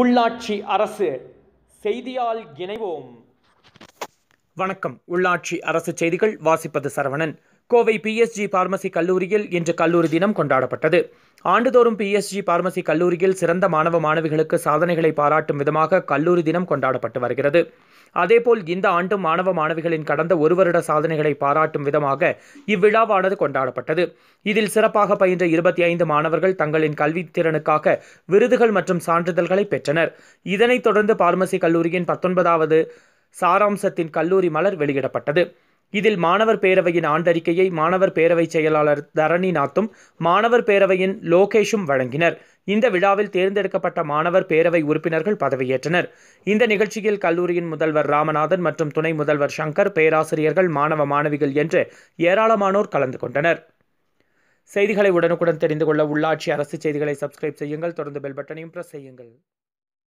உள்ளாட்சி அரசு செய்தியால் இணைவோம் வணக்கம் உள்ளாட்சி அரசு செய்திகள் வாசிப்பது சரவணன் கோவை பிஎஸ்ஜி பார்மசி கல்லூரியில் இன்று கல்லூரி தினம் கொண்டாடப்பட்டது ஆண்டுதோறும் பிஎஸ்ஜி பார்மசி கல்லூரியில் சிறந்த மாணவ மாணவிகளுக்கு சாதனைகளை பாராட்டும் விதமாக கல்லூரி தினம் கொண்டாடப்பட்டு வருகிறது அதேபோல் இந்த ஆண்டும் மாணவ மாணவிகளின் கடந்த ஒரு வருட சாதனைகளை பாராட்டும் விதமாக இவ்விழாவானது கொண்டாடப்பட்டது இதில் சிறப்பாக பயின்ற இருபத்தி ஐந்து மாணவர்கள் தங்களின் கல்வித்திறனுக்காக விருதுகள் மற்றும் சான்றிதழ்களை பெற்றனர் இதனைத் தொடர்ந்து பார்மசி கல்லூரியின் பத்தொன்பதாவது சாராம்சத்தின் கல்லூரி மலர் வெளியிடப்பட்டது இதில் மாணவர் பேரவையின் ஆண்டறிக்கையை மாணவர் பேரவை செயலாளர் தரணிநாத்தும் மாணவர் பேரவையின் லோகேஷும் வழங்கினர் இந்த விழாவில் தேர்ந்தெடுக்கப்பட்ட மாணவர் பேரவை உறுப்பினர்கள் பதவியேற்றனர் இந்த நிகழ்ச்சியில் கல்லூரியின் முதல்வர் ராமநாதன் மற்றும் துணை முதல்வர் சங்கர் பேராசிரியர்கள் மாணவ மாணவிகள் என்று ஏராளமானோர் கலந்து கொண்டனர் செய்திகளை உடனுக்குடன் தெரிந்து கொள்ள உள்ளாட்சி அரசு செய்திகளை சப்ஸ்கிரைப் செய்யுங்கள் தொடர்ந்து பெல் பட்டனையும் பிரஸ் செய்யுங்கள்